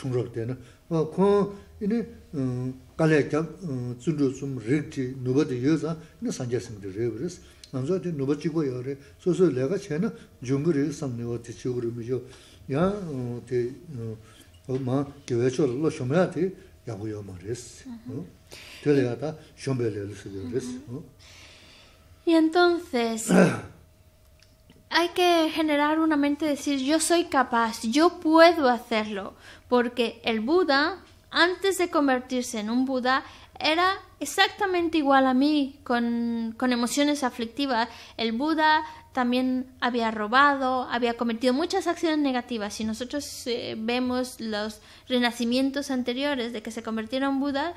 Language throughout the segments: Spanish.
chungrab dēna. Khuān inī kālē kiam tsundru tsum rīg tī nubat dī yu sā, inī sāngyā sīng dī rīg rīs. Nāmsuā dī nubat chī guā yā rī, sō sō lēgā chē hay que generar una mente decir yo soy capaz, yo puedo hacerlo, porque el Buda, antes de convertirse en un Buda, era exactamente igual a mí, con, con emociones aflictivas. El Buda también había robado, había cometido muchas acciones negativas. Si nosotros eh, vemos los renacimientos anteriores de que se convirtiera en Buda,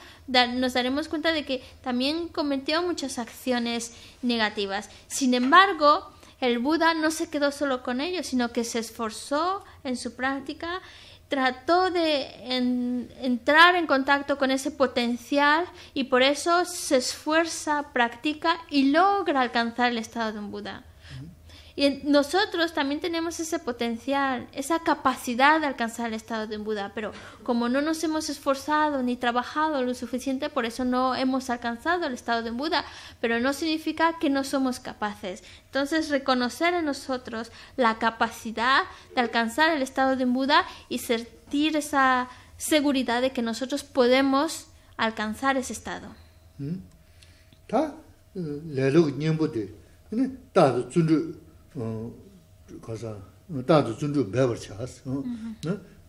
nos daremos cuenta de que también cometió muchas acciones negativas. Sin embargo, el Buda no se quedó solo con ello, sino que se esforzó en su práctica, trató de entrar en contacto con ese potencial y por eso se esfuerza, practica y logra alcanzar el estado de un Buda. Y nosotros también tenemos ese potencial, esa capacidad de alcanzar el estado de Buda, pero como no nos hemos esforzado ni trabajado lo suficiente, por eso no hemos alcanzado el estado de Buda, pero no significa que no somos capaces. Entonces, reconocer en nosotros la capacidad de alcanzar el estado de Buda y sentir esa seguridad de que nosotros podemos alcanzar ese estado kasa taa tu tsundru bebar chaas,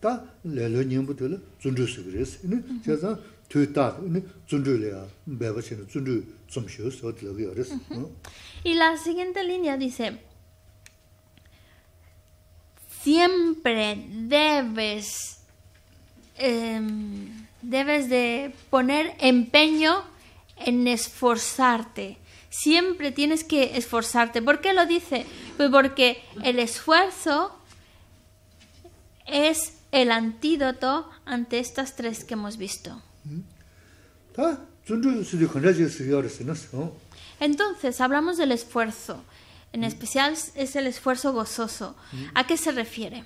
taa lelo nyingbu tuli tsundru sugris, chaya zang tu taa tsundru lea bebar chaya tsundru tsumshus, o tila guyaris. Y la siguiente línea dice, siempre debes, eh, debes de poner empeño en esforzarte, Siempre tienes que esforzarte. ¿Por qué lo dice? Pues porque el esfuerzo es el antídoto ante estas tres que hemos visto. ¿Mm? ¿Ah? Entonces, hablamos del esfuerzo. En ¿Mm? especial es el esfuerzo gozoso. ¿Mm? ¿A qué se refiere?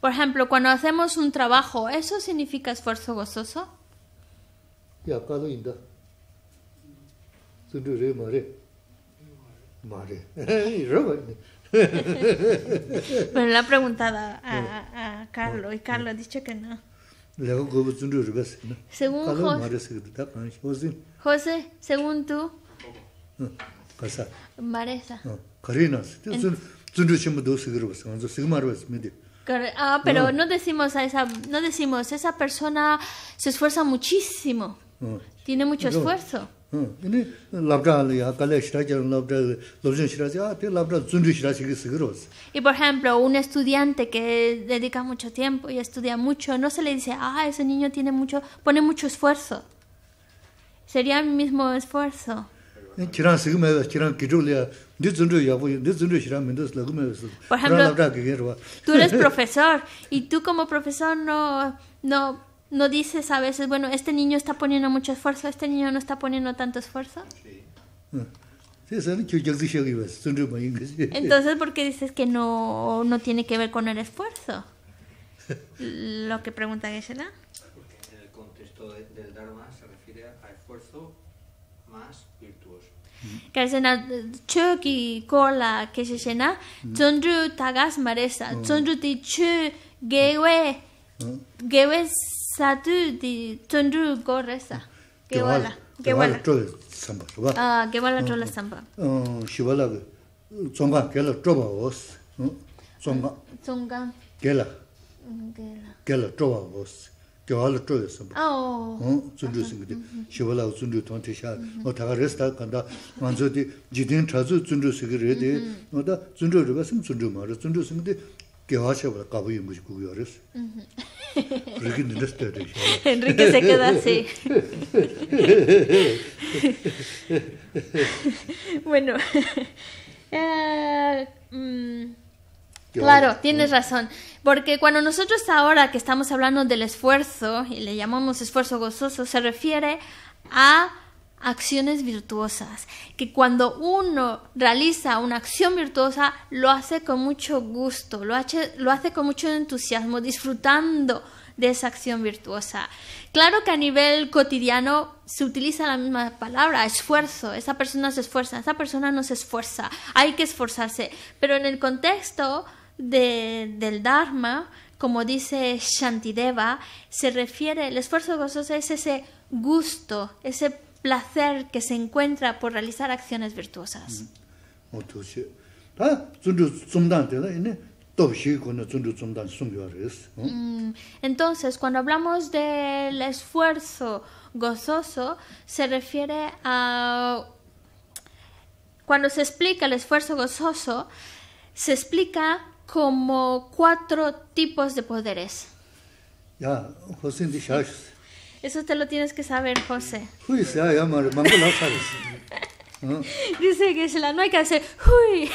Por ejemplo, cuando hacemos un trabajo, ¿eso significa esfuerzo gozoso? Bueno Pero le ha preguntado a, a, Carlos y Carlos ha dicho que no. Según José, José, según tú, Maresa. Carinas. Ah, pero no. no decimos a esa, no decimos, esa persona se esfuerza muchísimo, tiene mucho esfuerzo y por ejemplo un estudiante que dedica mucho tiempo y estudia mucho no se le dice ah ese niño tiene mucho pone mucho esfuerzo sería el mismo esfuerzo por ejemplo tú eres profesor y tú como profesor no no no dices a veces, bueno, este niño está poniendo mucho esfuerzo, este niño no está poniendo tanto esfuerzo. Ah. Entonces, ¿por qué dices que no, tiene que ver con el esfuerzo? Lo que pregunta geshe ah, Porque en el contexto del Dharma se refiere a esfuerzo más virtuoso. Mm. kola mm. tagas maresa mm. gewe sadu di tundru gore sa gewala gewala tola samba suba ah gewala tola samba uh, uh, shivala ge uh, tsonga gela tola os tsonga tsonga gela gela tola os gewala tola samba oh tundru singi di mm-hmm. shivala tundru tonti sha mm-hmm. o oh, taga resta kanda manzo di jidin tazu tundru singi re di mm-hmm. o oh, da riba di Mm-hmm. Enrique se queda así. bueno. Eh, mm, claro, tienes razón. Porque cuando nosotros ahora que estamos hablando del esfuerzo, y le llamamos esfuerzo gozoso, se refiere a acciones virtuosas, que cuando uno realiza una acción virtuosa lo hace con mucho gusto, lo hace, lo hace con mucho entusiasmo, disfrutando de esa acción virtuosa. Claro que a nivel cotidiano se utiliza la misma palabra, esfuerzo, esa persona se esfuerza, esa persona no se esfuerza, hay que esforzarse, pero en el contexto del Dharma, como dice Shantideva, se refiere, el esfuerzo gozoso es ese gusto, ese placer que se encuentra por realizar acciones virtuosas. Mm. Mm. Entonces, cuando hablamos del esfuerzo gozoso, se refiere a... Cuando se explica el esfuerzo gozoso, se explica como cuatro tipos de poderes. Ya, eso te lo tienes que saber, José. Uy, se haga, mango la sabes. ¿No? Dice que no hay que hacer uy,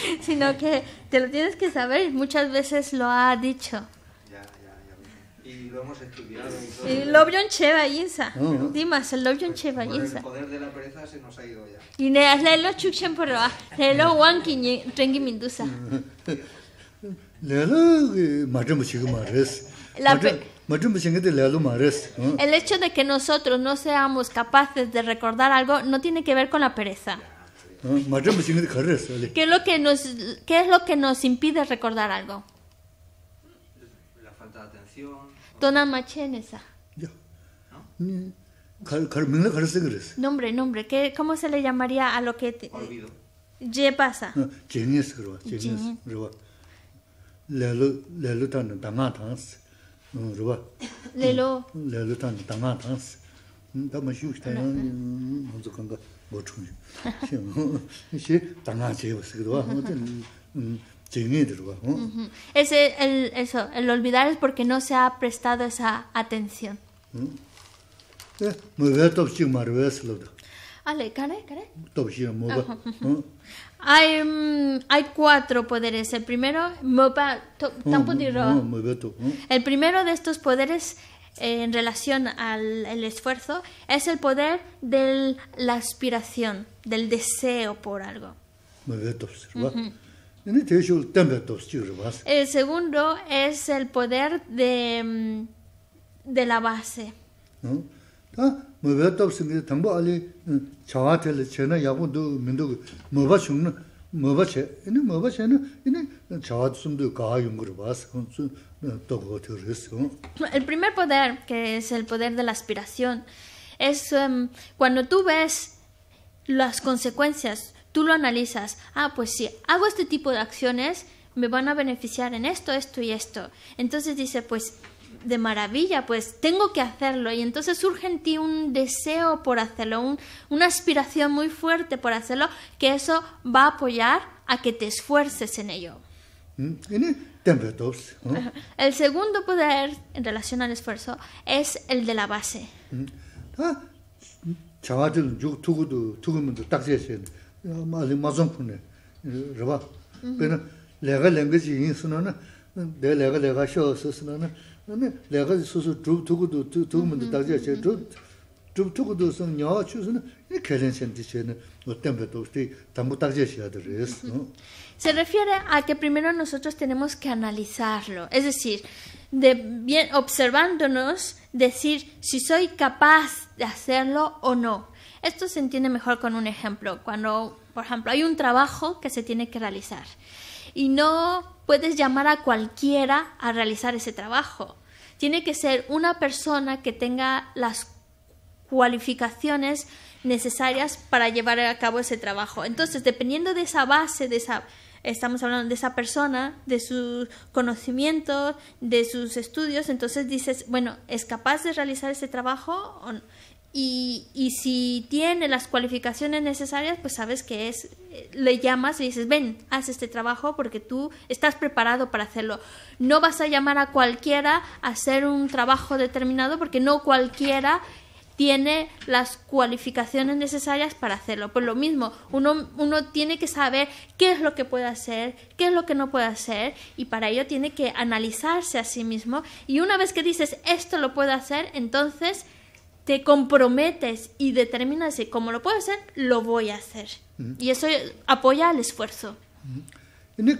sino que te lo tienes que saber. Muchas veces lo ha dicho. Ya, ya, ya. Y lo hemos estudiado. Y Lobion Cheva Yinsa. Dimas, el Lobion pues Cheva Yinsa. El poder de la pereza se nos ha ido ya. Y ne lo chuchen por roa. Leelo lo wanki trengi mindusa. Le lo macho mucho más. La pereza. Pues, El hecho de que nosotros no seamos capaces de recordar algo no tiene que ver con la pereza. Pues, ¿Qué es lo que nos, impide recordar algo? La falta de atención. machenesa. Mm. Nombre, nombre. ¿Cómo se le llamaría a lo que... Olvido. ¿Qué pasa? es eso, el olvidar es porque no se ha prestado esa atención. Mm. Eh, Hay, mm, hay cuatro poderes. El primero, mm, mm, el primero de estos poderes eh, en relación al esfuerzo es el poder de la aspiración, del deseo por algo. Este el segundo es el poder de, de la base. El primer poder, que es el poder de la aspiración, es em, cuando tú ves las consecuencias, tú lo analizas, ah, pues si hago este tipo de acciones, me van a beneficiar en esto, esto y esto. Entonces dice, pues de maravilla, pues tengo que hacerlo. Y entonces surge en ti un deseo por hacerlo, una aspiración muy fuerte por hacerlo, que eso va a apoyar a que te esfuerces en ello. Mm, el segundo poder en relación al esfuerzo es el de la base. Mm. Ah, se refiere a que primero nosotros tenemos que analizarlo, es decir, observándonos decir si soy capaz de hacerlo o no. Esto se entiende mejor con un ejemplo, cuando, por ejemplo, hay un trabajo que se tiene que realizar y no puedes llamar a cualquiera a realizar ese trabajo. Tiene que ser una persona que tenga las cualificaciones necesarias para llevar a cabo ese trabajo. Entonces, dependiendo de esa base, de esa estamos hablando de esa persona, de sus conocimientos, de sus estudios, entonces dices, bueno, ¿es capaz de realizar ese trabajo o no? Y, si tiene las cualificaciones necesarias, pues sabes que es, le llamas y dices, ven, haz este trabajo porque tú estás preparado para hacerlo. No vas a llamar a cualquiera a hacer un trabajo determinado porque no cualquiera tiene las cualificaciones necesarias para hacerlo. Pues lo mismo, uno, uno tiene que saber qué es lo que puede hacer, qué es lo que no puede hacer, y para ello tiene que analizarse a sí mismo. Y una vez que dices esto lo puedo hacer, entonces te comprometes y determinas y como lo puedo hacer, lo voy a hacer. Y eso apoya al esfuerzo. El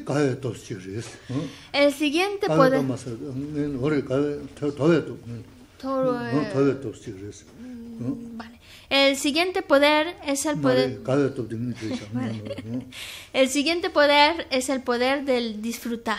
siguiente poder... es el poder... El siguiente poder es el poder del disfrutar.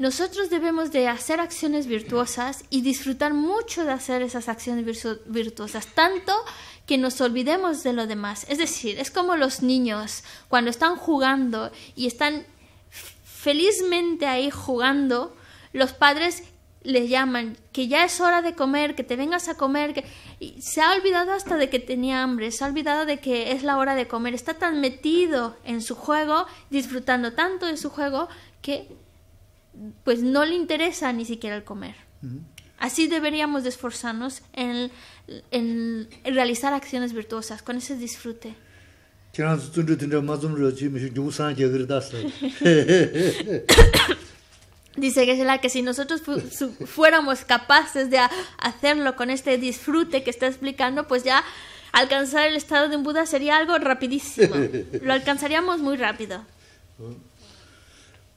Nosotros debemos de hacer acciones virtuosas y disfrutar mucho de hacer esas acciones virtuosas, tanto que nos olvidemos de lo demás. Es decir, es como los niños cuando están jugando y están felizmente ahí jugando, los padres le llaman que ya es hora de comer, que te vengas a comer, que se ha olvidado hasta de que tenía hambre, se ha olvidado de que es la hora de comer, está tan metido en su juego, disfrutando tanto de su juego que pues no le interesa ni siquiera el comer. Así deberíamos de esforzarnos en, en, realizar acciones virtuosas, con ese disfrute. Dice la que si nosotros fuéramos capaces de hacerlo con este disfrute que está explicando, pues ya alcanzar el estado de un Buda sería algo rapidísimo. Lo alcanzaríamos muy rápido.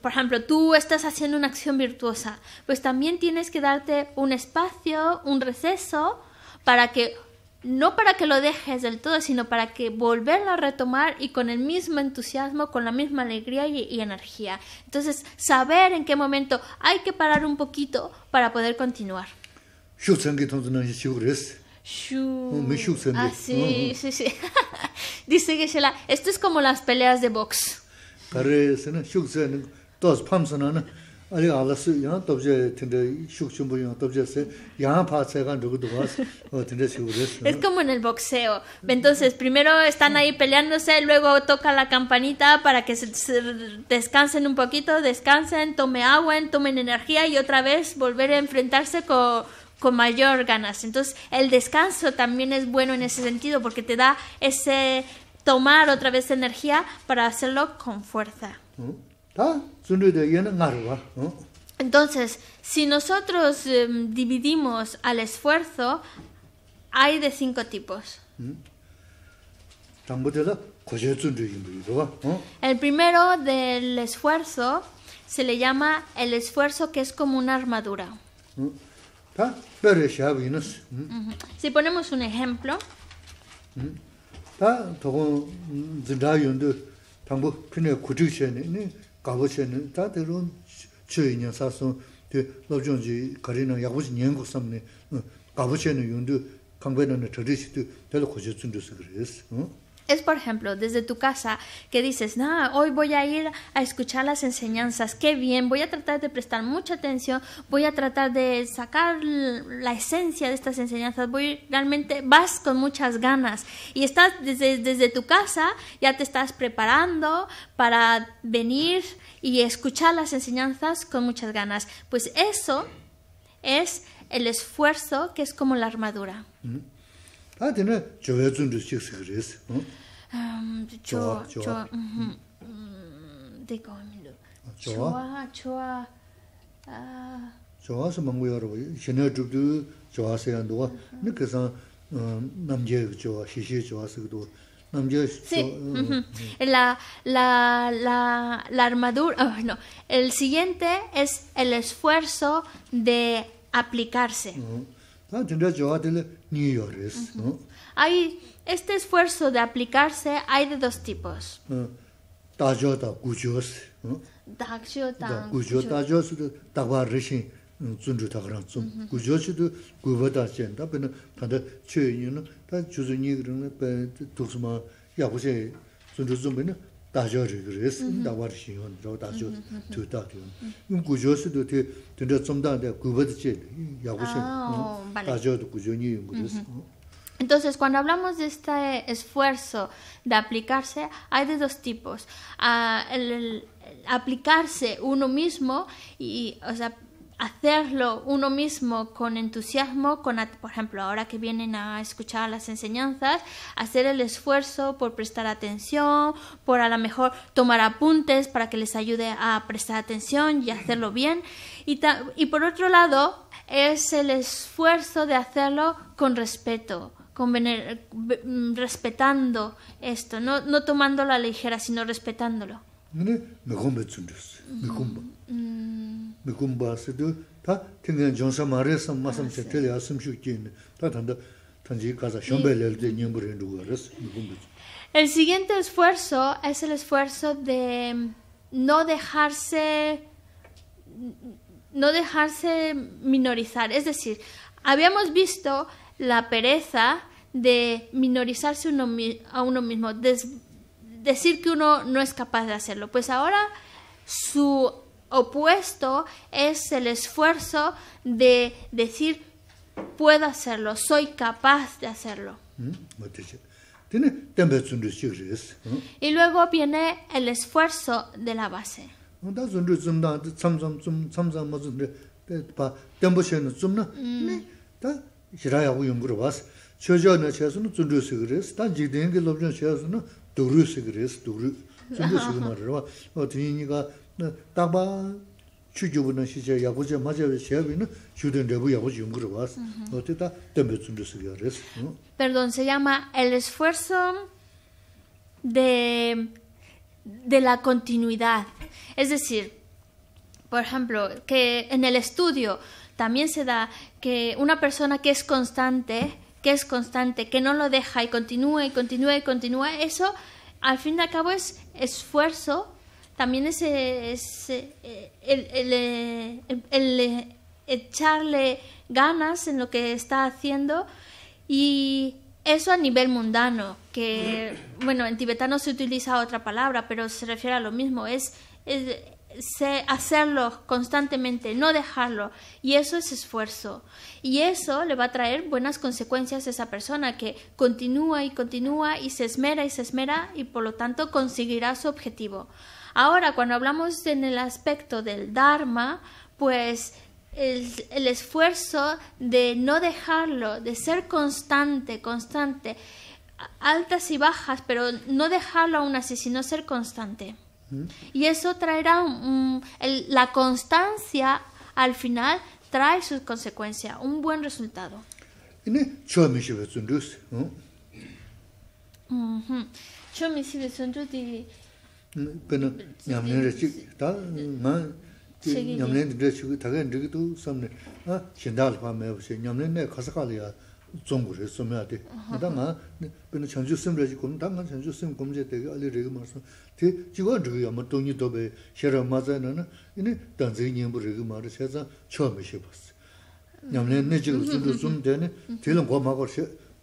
por ejemplo, tú estás haciendo una acción virtuosa, pues también tienes que darte un espacio, un receso, para que, no para que lo dejes del todo, sino para que volverlo a retomar y con el mismo entusiasmo, con la misma alegría y, energía. Entonces, saber en qué momento hay que parar un poquito para poder continuar. Oh, ah, oh. sí, sí, sí. Dice esto es como las peleas de box. Es como en el boxeo. Entonces, primero están ahí peleándose, luego toca la campanita para que se, descansen un poquito, descansen, tomen agua, tomen energía y otra vez volver a enfrentarse con con mayor ganas. Entonces, el descanso también es bueno en ese sentido porque te da ese tomar otra vez energía para hacerlo con fuerza. ¿Ah? Entonces, si nosotros em, dividimos al esfuerzo, hay de cinco tipos. El primero del esfuerzo se le llama el esfuerzo que es como una armadura. Si ponemos un ejemplo, gāba 다들은 nē, tā tē rō chē yī nyā sā sō, tē lōb chōng jī kārī Es, por ejemplo, desde tu casa que dices, no, hoy voy a ir a escuchar las enseñanzas, qué bien, voy a tratar de prestar mucha atención, voy a tratar de sacar la esencia de estas enseñanzas, voy realmente, vas con muchas ganas y estás desde, tu casa, ya te estás preparando para venir y escuchar las enseñanzas con muchas ganas. Pues eso es el esfuerzo que es como la armadura. La, la, la armadura, oh, El siguiente es el esfuerzo de aplicarse. Hay este esfuerzo de aplicarse hay de dos tipos. Tajota gujos. Dagjota gujos. Dagjota gujos de tabarishin zunju tagran zum. Gujos de gubata chen da bin ta de chue ya bu se zunju Entonces, cuando hablamos de este esfuerzo de aplicarse, hay de dos tipos. Ah, el, aplicarse uno mismo y, o sea, hacerlo uno mismo con entusiasmo, con, por ejemplo, ahora que vienen a escuchar las enseñanzas, hacer el esfuerzo por prestar atención, por a lo mejor tomar apuntes para que les ayude a prestar atención y hacerlo bien. Y, y por otro lado, es el esfuerzo de hacerlo con respeto. Con mm, respetando esto, no, no tomando la ligera, sino respetándolo. El siguiente esfuerzo es el esfuerzo de no dejarse no dejarse minorizar, es decir, habíamos visto la pereza de minorizarse uno, a uno mismo, decir que uno no es capaz de hacerlo. Pues ahora su opuesto es el esfuerzo de decir puedo hacerlo, soy capaz de hacerlo. Mm, y luego viene el esfuerzo de la base. Perdón, se llama el esfuerzo de de la continuidad. Es decir, por ejemplo, que en el estudio también se da que una persona que es constante, que es constante, que no lo deja y continúa y continúa y continúa, eso al fin y al cabo es esfuerzo también es, eh, el, eh, eh, echarle ganas en lo que está haciendo y eso a nivel mundano, que bueno, en tibetano se utiliza otra palabra, pero se refiere a lo mismo, es, es hacerlo constantemente, no dejarlo. Y eso es esfuerzo. Y eso le va a traer buenas consecuencias a esa persona que continúa y continúa y se esmera y se esmera y por lo tanto conseguirá su objetivo. Ahora, cuando hablamos en el aspecto del Dharma, pues el, esfuerzo de no dejarlo, de ser constante, constante, altas y bajas, pero no dejarlo aún así, sino ser constante. Y eso traerá la constancia al final trae sus consecuencias, un buen resultado. M'yamlén ré chík, tá m'yá chík, m'yá m'yá m'yá chík, tá k'yá rígí tú sá m'yá, xéndá alfá m'yá b'yá b'yá, m'yá m'yá n'yá khasá k'á l'yá, t'zónggú rígí s'om yá t'yá, m'yá tá m'yá, m'yá ch'angchú s'im rígí k'um, tá m'yá ch'angchú s'im k'um ch'á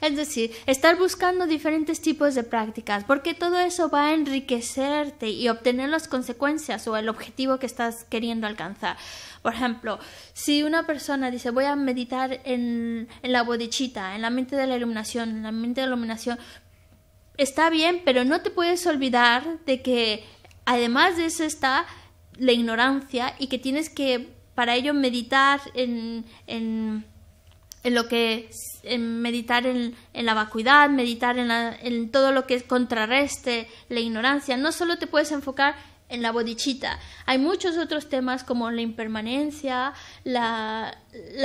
Es decir, estar buscando diferentes tipos de prácticas, porque todo eso va a enriquecerte y obtener las consecuencias o el objetivo que estás queriendo alcanzar. Por ejemplo, si una persona dice voy a meditar en, en la bodichita, en la mente de la iluminación, en la mente de la iluminación, está bien, pero no te puedes olvidar de que además de eso está la ignorancia y que tienes que, para ello, meditar en, lo que en meditar en, la vacuidad, meditar en, en todo lo que contrarreste la ignorancia. No solo te puedes enfocar en la bodichita. Hay muchos otros temas como la impermanencia, la,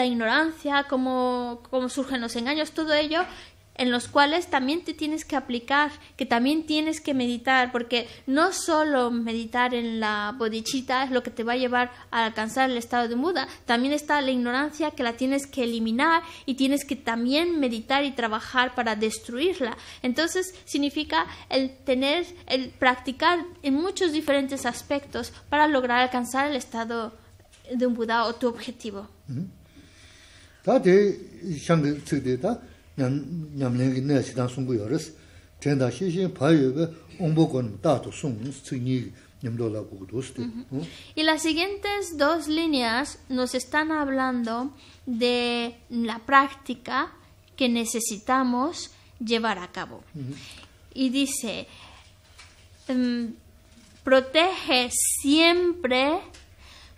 ignorancia, como cómo surgen los engaños, todo ello en los cuales también te tienes que aplicar, que también tienes que meditar, porque no solo meditar en la bodichita es lo que te va a llevar a alcanzar el estado de muda, también está la ignorancia que la tienes que eliminar y tienes que también meditar y trabajar para destruirla. Entonces significa el tener, el practicar en muchos diferentes aspectos para lograr alcanzar el estado de un Buda o tu objetivo. Mm-hmm. Mm. Y las siguientes dos líneas nos están hablando de la práctica que necesitamos llevar a cabo. Y dice, em, protege siempre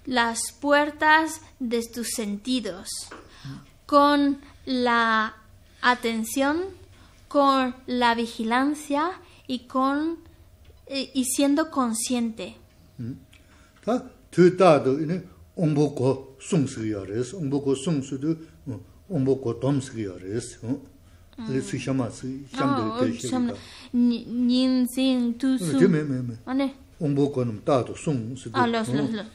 las puertas de tus sentidos con la atención, con la vigilancia y con eh, y, siendo consciente. Mm. Tú tu ta do ne umbu ko sung su ya res, umbu su do umbu mm, ko tom su ya res. Mm. Le su shama su sham de te oh, sham. Nin sin tu su. Ane. Umbu ko num ta do sung su do. Ah, los los los.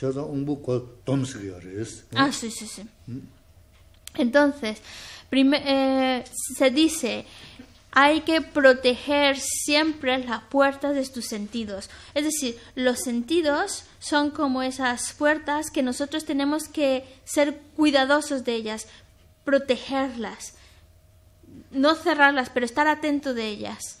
Ya da umbu ko tom su Ah, sí, sí, sí. Entonces, eh, se dice, hay que proteger siempre las puertas de tus sentidos. Es decir, los sentidos son como esas puertas que nosotros tenemos que ser cuidadosos de ellas, protegerlas, no cerrarlas, pero estar atento de ellas.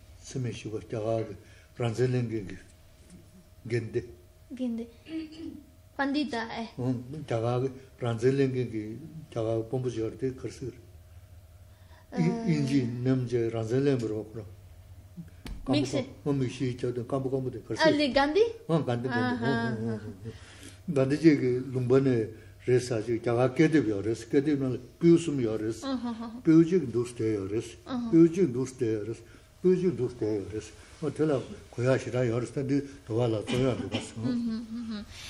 Sime shi bwaish 겐데 겐데 lingi gindi. Gindi. Pandi da ae? Taga 인지 lingi, taga pombu zi har de kar siri. Eh. Inji nam je ranzi lingi rop raf. Mhikshi? Mhikshi ito, kambu kambu de kar siri. Aligandi? Aangandi. Aangandi je ke lumbani resha ya ya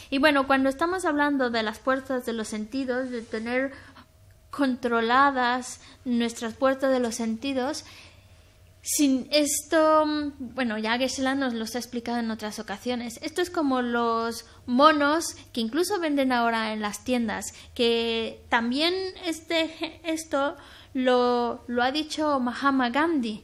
Y bueno, cuando estamos hablando de las puertas de los sentidos, de tener controladas nuestras puertas de los sentidos, sin esto, bueno, ya geshe nos los ha explicado en otras ocasiones. Esto es como los monos que incluso venden ahora en las tiendas, que también este, esto lo, lo ha dicho Mahama Gandhi.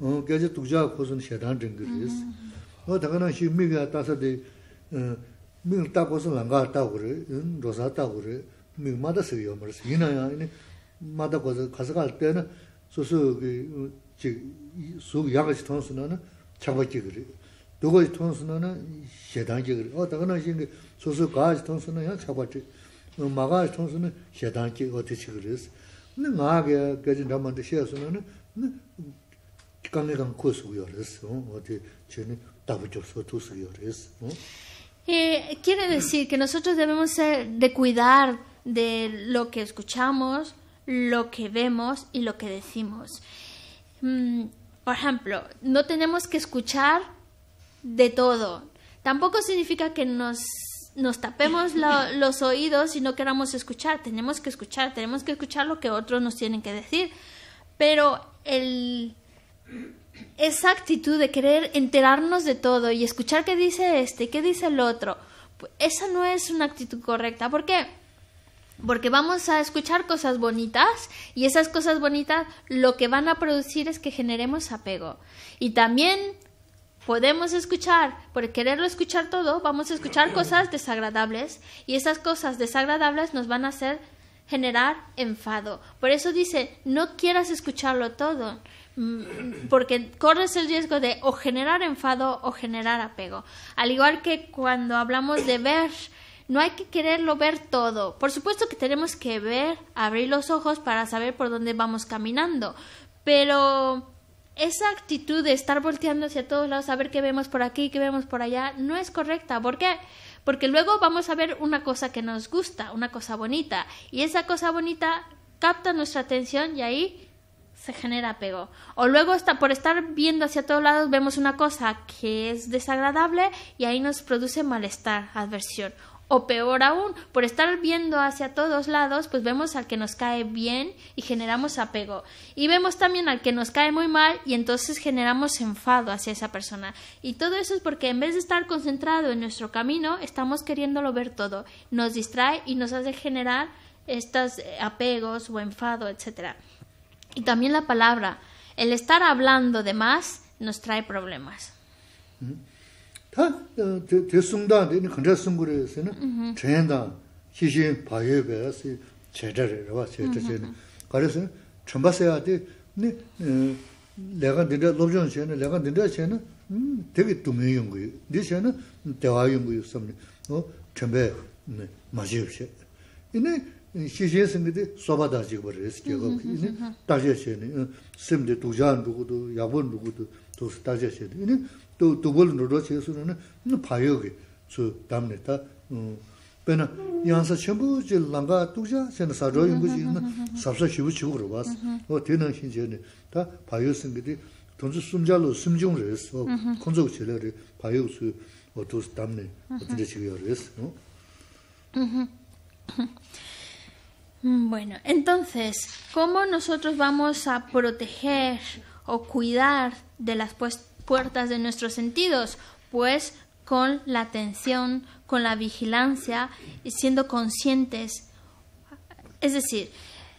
gaya 독자 khusun shaitaan chingiris. O dhagana shi miga tasadi, miga taa khusun langaa taa kuri, rosaa taa kuri, miga maa taa sivya omaris. Hina yaa, maa taa khusun khasakaa dhaya, susu suu yaa kasi thonsu naa chakpa chigiri. Dugo kasi thonsu naa shaitaan chigiri. O dhagana shi susu kaa kasi quiere decir que nosotros debemos de cuidar de lo que escuchamos, lo que vemos y lo que decimos. Mm, por ejemplo, no tenemos que escuchar de todo. Tampoco significa que nos, tapemos los oídos y no queramos escuchar. Tenemos que escuchar, tenemos que escuchar lo que otros nos tienen que decir. Pero el esa actitud de querer enterarnos de todo y escuchar qué dice este qué dice el otro, pues, esa no es una actitud correcta. ¿Por qué? Porque vamos a escuchar cosas bonitas y esas cosas bonitas lo que van a producir es que generemos apego. Y también podemos escuchar, por quererlo escuchar todo, vamos a escuchar cosas desagradables y esas cosas desagradables nos van a hacer generar enfado. Por eso dice, no quieras escucharlo todo, Mm, porque corres el riesgo de o generar enfado o generar apego. Al igual que cuando hablamos de ver, no hay que quererlo ver todo. Por supuesto que tenemos que ver, abrir los ojos para saber por dónde vamos caminando, pero esa actitud de estar volteando hacia todos lados a ver qué vemos por aquí, qué vemos por allá, no es correcta. ¿Por qué? Porque luego vamos a ver una cosa que nos gusta, una cosa bonita, y esa cosa bonita capta nuestra atención y ahí se genera apego. O luego está, por estar viendo hacia todos lados vemos una cosa que es desagradable y ahí nos produce malestar, adversión. O peor aún, por estar viendo hacia todos lados, pues vemos al que nos cae bien y generamos apego. Y vemos también al que nos cae muy mal y entonces generamos enfado hacia esa persona. Y todo eso es porque en vez de estar concentrado en nuestro camino, estamos queriéndolo ver todo. Nos distrae y nos hace generar estos eh, apegos o enfado, etcétera. Y también la palabra. El estar hablando de más nos trae problemas. xixin singi di soba dajiga bari resi kia gogo, ini dajia xeni, simi di dujaan rukudu, yabon rukudu, dosi dajia xeni, ini dugol nirwa xeisu rana, ini payo gi su damni ta, bena mm. yansa chenpu zi langa dujia, xeni sajo yungu zi ina sabsa xibu chibu kiro basi, o tena xin Mm, bueno, entonces, ¿cómo nosotros vamos a proteger o cuidar de las pues, puertas de nuestros sentidos? Pues con la atención, con la vigilancia y siendo conscientes. Es decir,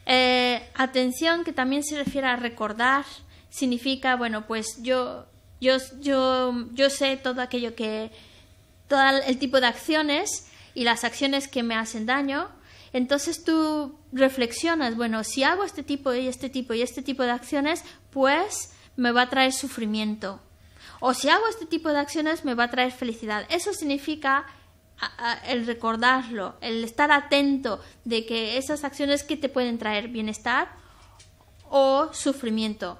eh, atención que también se refiere a recordar, significa, bueno, pues yo, yo, yo sé todo aquello que, todo el tipo de acciones y las acciones que me hacen daño, entonces tú reflexionas, bueno, si hago este tipo y este tipo y este tipo de acciones, pues me va a traer sufrimiento. O si hago este tipo de acciones, me va a traer felicidad. Eso significa el recordarlo, el estar atento de que esas acciones que te pueden traer bienestar o sufrimiento.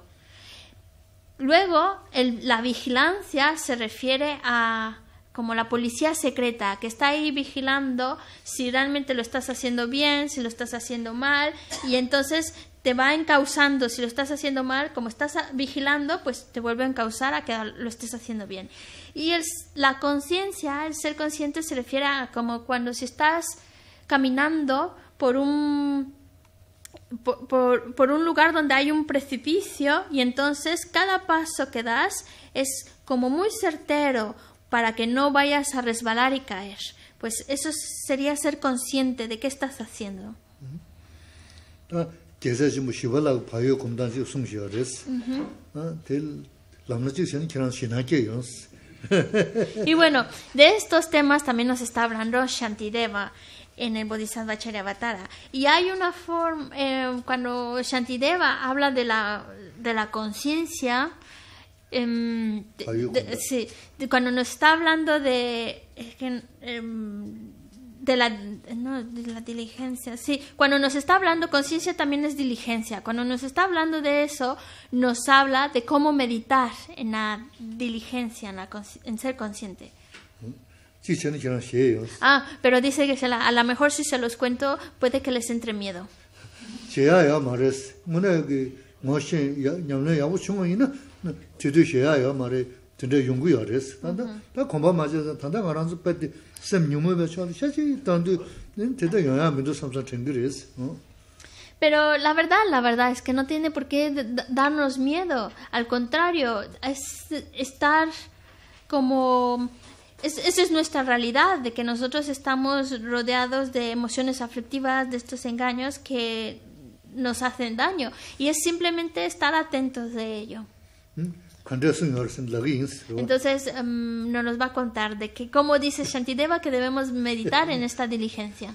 Luego, la vigilancia se refiere a como la policía secreta que está ahí vigilando si realmente lo estás haciendo bien, si lo estás haciendo mal, y entonces te va encausando si lo estás haciendo mal, como estás vigilando, pues te vuelve a encausar a que lo estés haciendo bien. Y es la conciencia, el ser consciente se refiere a como cuando si estás caminando por un por, un lugar donde hay un precipicio y entonces cada paso que das es como muy certero para que no vayas a resbalar y caer. Pues eso sería ser consciente de qué estás haciendo. y bueno, de estos temas también nos está hablando Shantideva en el Bodhisattva Charyavatara. Y hay una forma, eh, cuando Shantideva habla de la, de la conciencia, cuando nos está hablando de, de, la, no, de la diligencia, sí, cuando nos está hablando, conciencia también es diligencia, cuando nos está hablando de eso, nos habla de cómo meditar en la diligencia, en, la, en ser consciente. Ah, pero dice que la, a lo mejor si se los cuento puede que les entre miedo. Pero la verdad, la verdad es que no tiene por qué darnos miedo. Al contrario, es estar como... esa es nuestra realidad, de que nosotros estamos rodeados de emociones afectivas, de estos engaños que nos hacen daño. Y es simplemente estar atentos de ello. ¿Mm? Entonces em, no nos va a contar de que cómo dice Shantideva que debemos meditar en esta diligencia.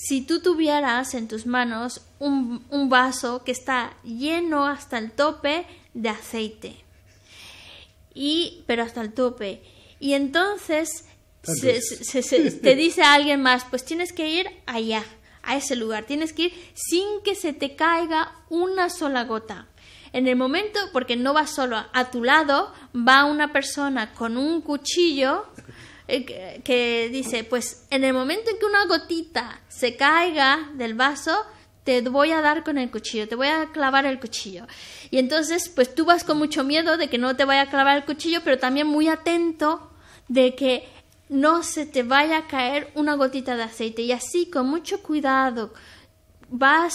Si tú tuvieras en tus manos un, vaso que está lleno hasta el tope de aceite. Y, pero hasta el tope. Y entonces se, te dice a alguien más, pues tienes que ir allá, a ese lugar, tienes que ir sin que se te caiga una sola gota. En el momento, porque no vas solo, a tu lado va una persona con un cuchillo eh, que dice, pues en el momento en que una gotita se caiga del vaso, te voy a dar con el cuchillo, te voy a clavar el cuchillo. Y entonces, pues tú vas con mucho miedo de que no te vaya a clavar el cuchillo, pero también muy atento de que no se te vaya a caer una gotita de aceite. Y así, con mucho cuidado, vas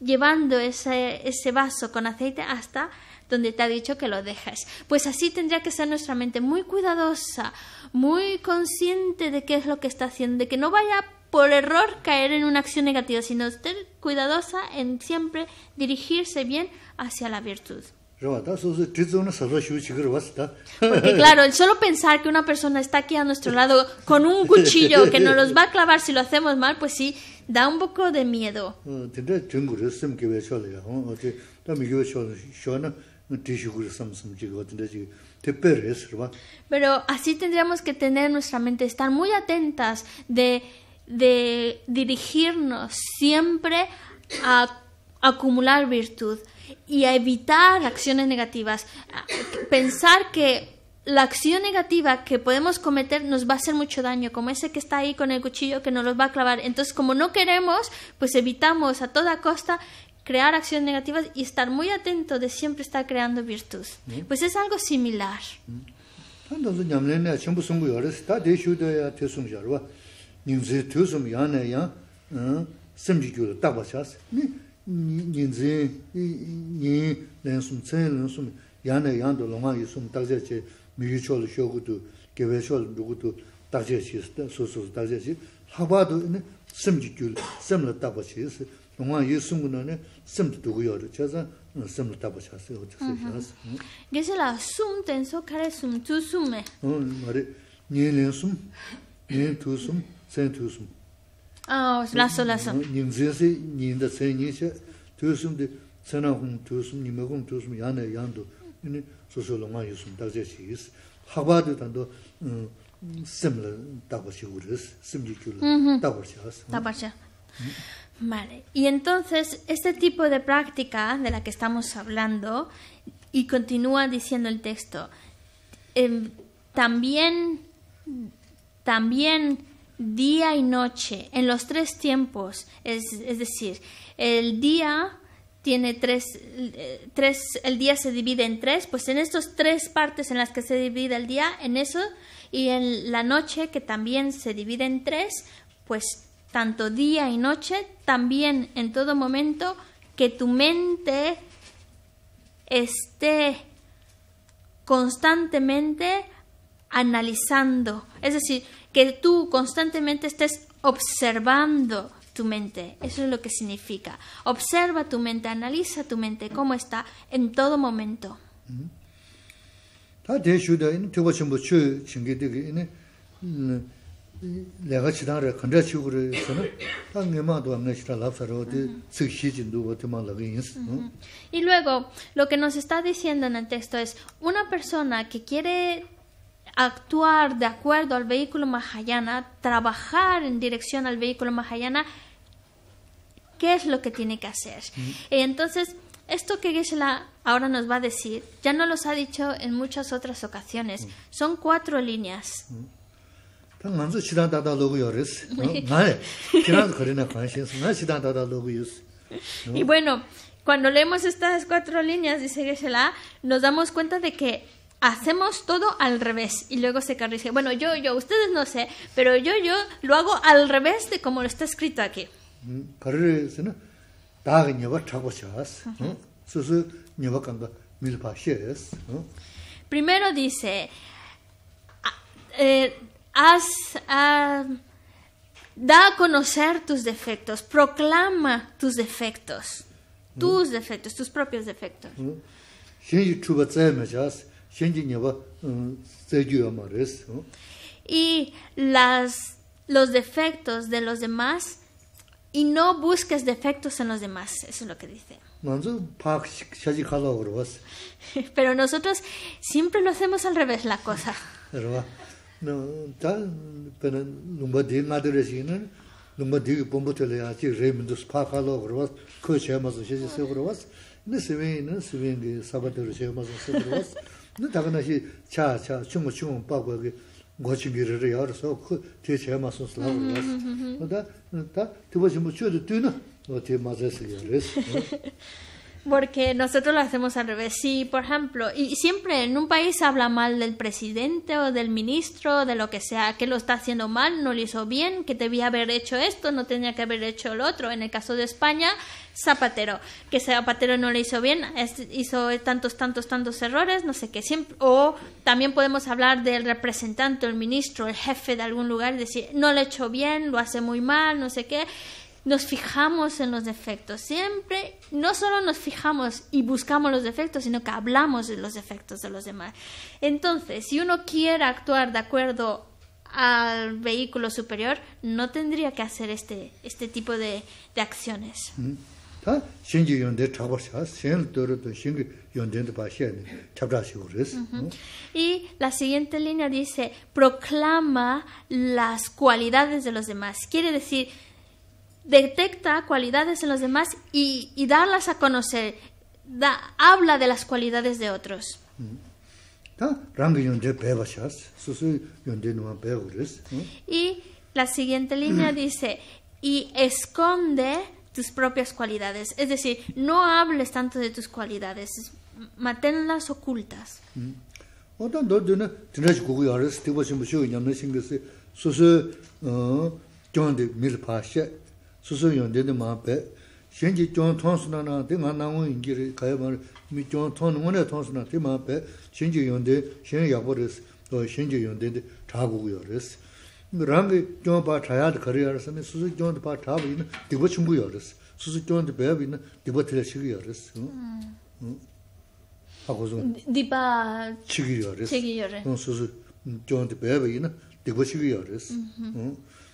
llevando ese, ese vaso con aceite hasta donde te ha dicho que lo dejas. Pues así tendría que ser nuestra mente muy cuidadosa, muy consciente de qué es lo que está haciendo, de que no vaya por error caer en una acción negativa, sino ser cuidadosa en siempre dirigirse bien hacia la virtud. Porque claro, el solo pensar que una persona está aquí a nuestro lado con un cuchillo que nos los va a clavar si lo hacemos mal, pues sí, da un poco de miedo. Pero así tendríamos que tener nuestra mente, estar muy atentas de, dirigirnos siempre a acumular virtud y a evitar acciones negativas. Pensar que la acción negativa que podemos cometer nos va a hacer mucho daño, como ese que está ahí con el cuchillo que nos los va a clavar. Entonces, como no queremos, pues evitamos a toda costa crear acciones negativas y estar muy atento de siempre estar creando virtud. ¿Mm? Pues es algo similar. ¿Mm? yunga yu sungu nani simdi dugu yoru, chaza mm, simdi tabo chasi, yu chasi chasi. Mm-hmm. Gese la sum tenso kare sum, tu sum me? Mm, Mare, nye len sum, nye tu sum, 투숨 tu sum. Ah, laso, laso. Nyingzi mm, yasi, nyingda sen nye che, tu sum di, sena Vale, y entonces este tipo de práctica de la que estamos hablando, y continúa diciendo el texto, em, también, también día y noche, en los tres tiempos, es, decir, el día tiene tres, tres, el día se divide en tres, pues en estas tres partes en las que se divide el día, en eso, y en la noche, que también se divide en tres, pues tanto día y noche, también en todo momento, que tu mente esté constantemente analizando, es decir, que tú constantemente estés observando tu mente, eso es lo que significa. Observa tu mente, analiza tu mente, cómo está en todo momento. Y luego lo que nos está diciendo en el texto es una persona que quiere actuar de acuerdo al vehículo Mahayana, trabajar en dirección al vehículo Mahayana, ¿qué es lo que tiene que hacer? Mm. Entonces, esto que Geshe-la ahora nos va a decir, ya no los ha dicho en muchas otras ocasiones. Mm. Son cuatro líneas. Mm. Y bueno, cuando leemos estas cuatro líneas dice Geshe-la, nos damos cuenta de que hacemos todo al revés y luego se dice, bueno, yo yo ustedes no sé, pero yo yo lo hago al revés de como lo está escrito aquí. Primero dice ah, eh, Ah, da a conocer tus defectos, proclama tus defectos, tus mm. defectos, tus propios defectos. Mm. Mm, y las, los defectos de los demás, y no busques defectos en los demás, eso es lo que dice. Pero nosotros siempre lo hacemos al revés la cosa. tā pēnā nūmbā dhī ngā dhī rā shī nā, nūmbā dhī kī pōmbū tā lā yā chī rē mī ndus pā kā lō kru wās, kō chē mā sō shē chī sō kru wās, nā sīvē yī nā sīvē yī Porque nosotros lo hacemos al revés. Sí, por ejemplo, y siempre en un país habla mal del presidente o del ministro, de lo que sea, que lo está haciendo mal, no le hizo bien, que debía haber hecho esto, no tenía que haber hecho el otro. En el caso de España, Zapatero, que Zapatero no le hizo bien, hizo tantos, tantos, tantos errores, no sé qué. Siempre, o también podemos hablar del representante, el ministro, el jefe de algún lugar, decir, no lo he hecho bien, lo hace muy mal, no sé qué nos fijamos en los defectos. Siempre no solo nos fijamos y buscamos los defectos, sino que hablamos de los defectos de los demás. Entonces, si uno quiere actuar de acuerdo al vehículo superior, no tendría que hacer este, este tipo de, acciones. Mm. Y la siguiente línea dice, proclama las cualidades de los demás. Quiere decir, detecta cualidades en los demás y, darlas a conocer, da, habla de las cualidades de otros. Y la siguiente línea dice, y esconde tus propias cualidades. Es decir, no hables tanto de tus cualidades, manténlas ocultas. 수수용 yung 신지 maa pe, shen chi chon thon suna na, di nga na ngu yung giri kaya maa, mi chon thon ngu ne thon suna, di maa pe, shen chi yung dindin, shen yagwa res, do shen chi yung dindin, cha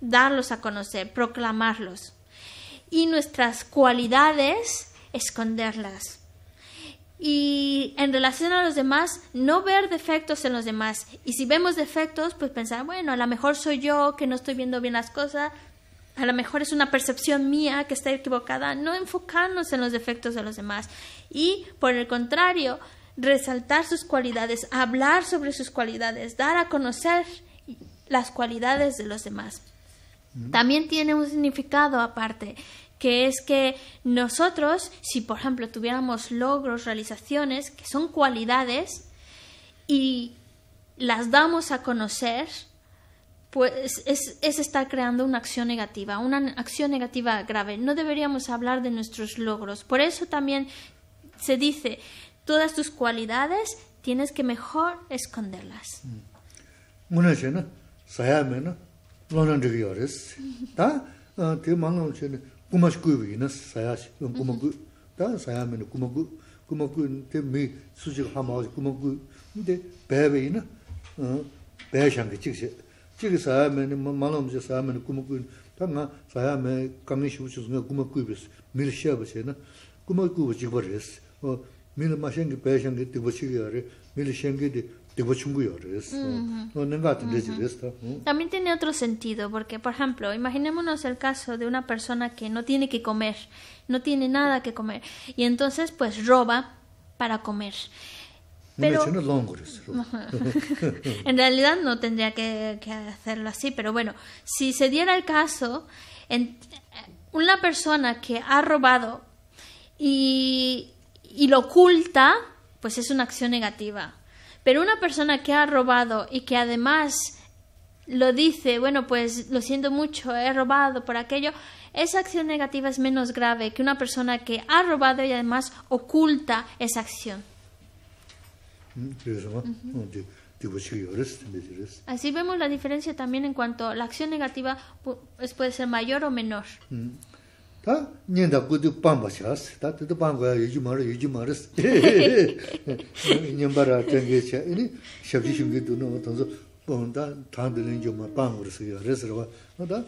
darlos a conocer, proclamarlos. Y nuestras cualidades, esconderlas. Y en relación a los demás, no ver defectos en los demás. Y si vemos defectos, pues pensar, bueno, a lo mejor soy yo que no estoy viendo bien las cosas, a lo mejor es una percepción mía que está equivocada, no enfocarnos en los defectos de los demás y, por el contrario, resaltar sus cualidades, hablar sobre sus cualidades, dar a conocer las cualidades de los demás. También tiene un significado aparte, que es que nosotros, si por ejemplo tuviéramos logros, realizaciones, que son cualidades, y las damos a conocer, pues es, estar creando una acción negativa, una acción negativa grave. No deberíamos hablar de nuestros logros. Por eso también se dice, todas tus cualidades tienes que mejor esconderlas. Mm. ¿no? lōnyāng chīgī 다 rīs. Tā tī māngāng chī nī kūma shī kūyī bīgī nā sāyā shī, kūma kū, tā sāyā mī nī kūma kū, kūma kū nī tī mī sū chī kā hā mā wā shī kūma kū, nī tī bē sāyā kūma tā ngā sāyā ngā kūma shiā kūma También tiene otro sentido, porque, por ejemplo, imaginémonos el caso de una persona que no tiene que comer, no tiene nada que comer, y entonces, pues, roba para comer. Pero, en realidad no tendría que, hacerlo así, pero bueno, si se diera el caso, en, una persona que ha robado y, y lo oculta, pues es una acción negativa. Pero una persona que ha robado y que además lo dice, bueno, pues lo siento mucho, he robado por aquello, esa acción negativa es menos grave que una persona que ha robado y además oculta esa acción. Mm, Así vemos la diferencia también en cuanto a la acción negativa pues puede ser mayor o menor. Mm. 다 년다 그도 빵바샤스 다 뜻도 빵거야 요즘 말아 요즘 말았어 년바라 땡게샤 이니 샤비 심게 두노 어떤서 뻔다 다들은 좀 빵으로서 그래서 그다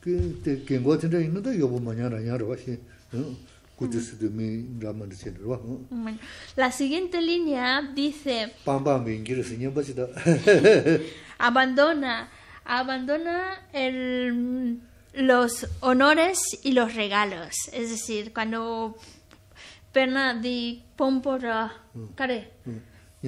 그때 경고한테 있는데 여보 마냐라 야로 와시 그저스도 미 라만데 체르와 la siguiente línea dice pamba me ingire señor basita abandona abandona el los honores y los regalos. Es decir, cuando Perna de pompora care. Mm.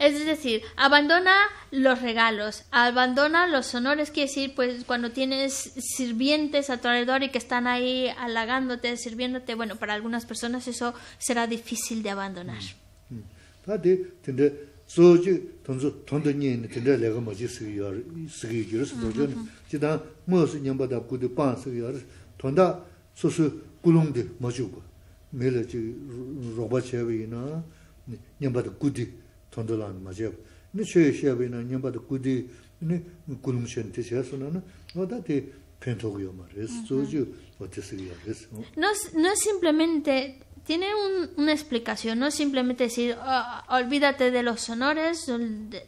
es decir. abandona los regalos, abandona los honores, quiere decir, pues cuando tienes sirvientes a tu alrededor y que están ahí halagándote, sirviéndote, bueno, para algunas personas eso será difícil de abandonar. Mm. Mm. 소주 돈주 nyene 있는데 내가 뭐지 sige yaro 줄어서 yaro 지다 뭐스 냠바다 moos 빵 gu 돈다 소수 sige 뭐주고 메르지 로바체비나 냠바다 su kulungde maju 근데 Mela 냠바다 roba 네 yana nyembaada gu di tando lan maji yaro. Ni No simplemente... tiene una explicación, no simplemente decir ah, olvídate de los honores,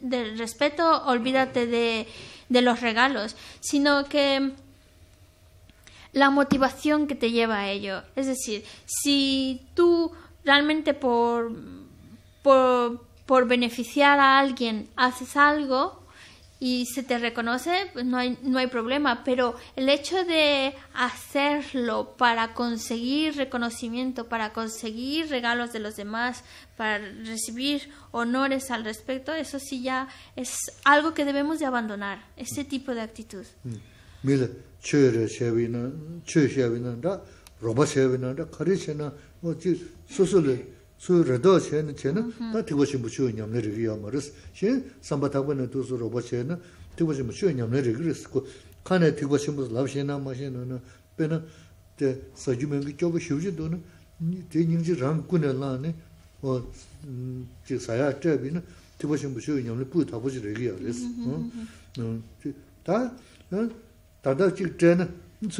del respeto, olvídate de, los regalos, sino que la motivación que te lleva a ello. Es decir, si tú realmente por, por beneficiar a alguien haces algo, y se te reconoce, pues no hay, no hay problema, pero el hecho de hacerlo para conseguir reconocimiento, para conseguir regalos de los demás, para recibir honores al respecto, eso sí ya es algo que debemos de abandonar, este tipo de actitud. Mm. suyo rado che 다 che na, taa tikwa shimbushio yu nyamne riyaw maris, shee, sambatakwa na toosu roba che na, tikwa shimbushio yu nyamne riyaw riyas, kwa ka na tikwa shimbushio lawa shee na ma shee na na, pe na, te sa yu mion ki do na, te nyingzi rang na o, saya nyamne puyo es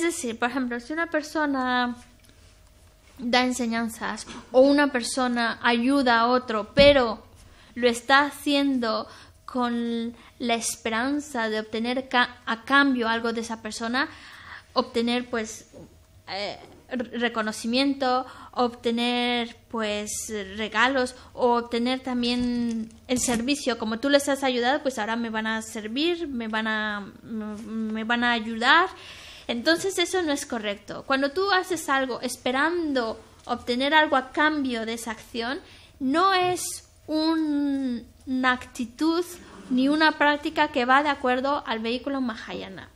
decir por ejemplo si una persona da enseñanzas o una persona ayuda a otro pero lo está haciendo con la esperanza de obtener a cambio algo de esa persona obtener pues eh, reconocimiento, obtener pues regalos o obtener también el servicio. Como tú les has ayudado, pues ahora me van a servir, me van a, ayudar. Entonces eso no es correcto. Cuando tú haces algo esperando obtener algo a cambio de esa acción, no es una actitud ni una práctica que va de acuerdo al vehículo Mahayana.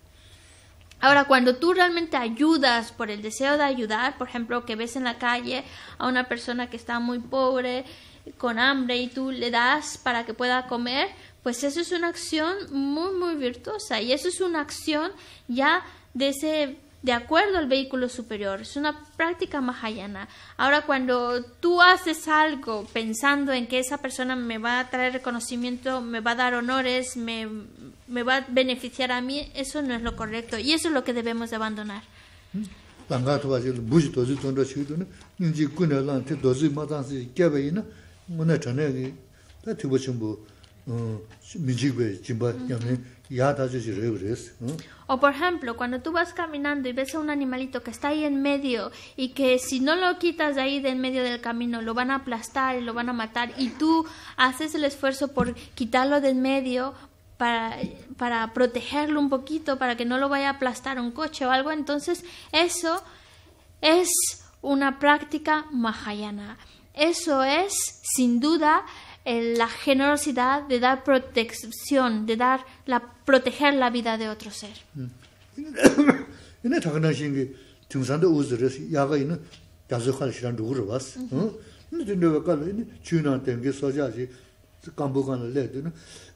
Ahora, cuando tú realmente ayudas por el deseo de ayudar, por ejemplo, que ves en la calle a una persona que está muy pobre, con hambre, y tú le das para que pueda comer, pues eso es una acción muy, muy virtuosa. Y eso es una acción ya de ese de acuerdo al vehículo superior. Es una práctica mahayana. Ahora, cuando tú haces algo pensando en que esa persona me va a traer reconocimiento, me va a dar honores, me me va a beneficiar a mí, eso no es lo correcto y eso es lo que debemos de abandonar. Hmm? O por ejemplo, cuando tú vas caminando y ves a un animalito que está ahí en medio y que si no lo quitas de ahí de en medio del camino lo van a aplastar y lo van a matar y tú haces el esfuerzo por quitarlo del medio, para, protegerlo un poquito, para que no lo vaya a aplastar un coche o algo. Entonces, eso es una práctica mahayana. Eso es, sin duda, la generosidad de dar protección, de dar la, proteger la vida de otro ser.